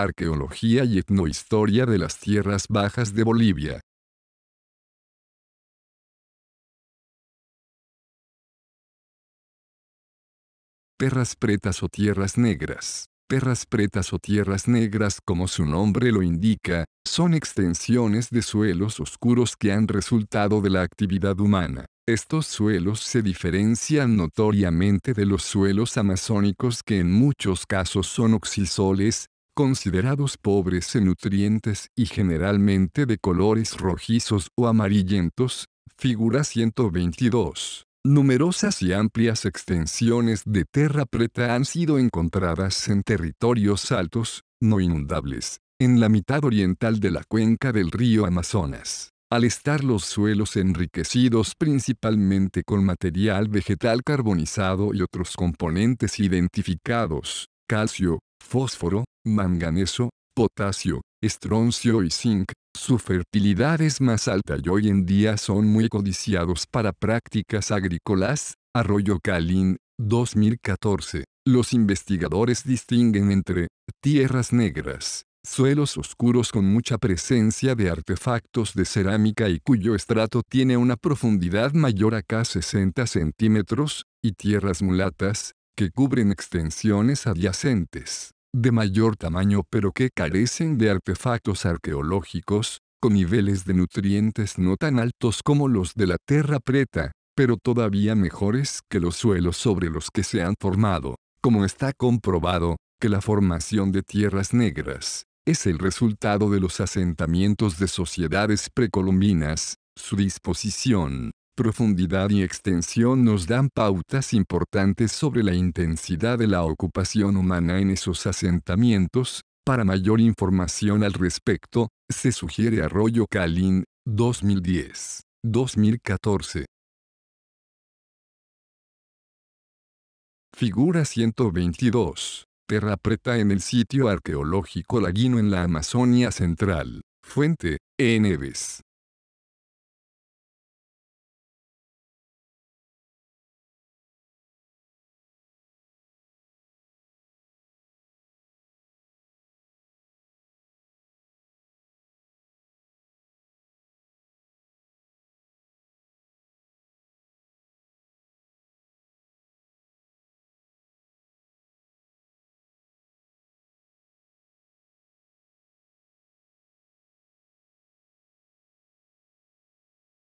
Arqueología y etnohistoria de las tierras bajas de Bolivia. Perras pretas o tierras negras. Perras pretas o tierras negras como su nombre lo indica, son extensiones de suelos oscuros que han resultado de la actividad humana. Estos suelos se diferencian notoriamente de los suelos amazónicos que en muchos casos son oxisoles, considerados pobres en nutrientes y generalmente de colores rojizos o amarillentos, figura 122. Numerosas y amplias extensiones de terra preta han sido encontradas en territorios altos, no inundables, en la mitad oriental de la cuenca del río Amazonas. Al estar los suelos enriquecidos principalmente con material vegetal carbonizado y otros componentes identificados, calcio, fósforo, manganeso, potasio, estroncio y zinc. Su fertilidad es más alta y hoy en día son muy codiciados para prácticas agrícolas. Arroyo Calín, 2014. Los investigadores distinguen entre tierras negras, suelos oscuros con mucha presencia de artefactos de cerámica y cuyo estrato tiene una profundidad mayor a 60 centímetros, y tierras mulatas, que cubren extensiones adyacentes, de mayor tamaño pero que carecen de artefactos arqueológicos, con niveles de nutrientes no tan altos como los de la Tierra Preta, pero todavía mejores que los suelos sobre los que se han formado, como está comprobado, que la formación de tierras negras es el resultado de los asentamientos de sociedades precolombinas, su disposición, profundidad y extensión nos dan pautas importantes sobre la intensidad de la ocupación humana en esos asentamientos. Para mayor información al respecto, se sugiere Arroyo Calín, 2010, 2014. Figura 122. Terra Preta en el sitio arqueológico Laguino en la Amazonia Central. Fuente, Eneves.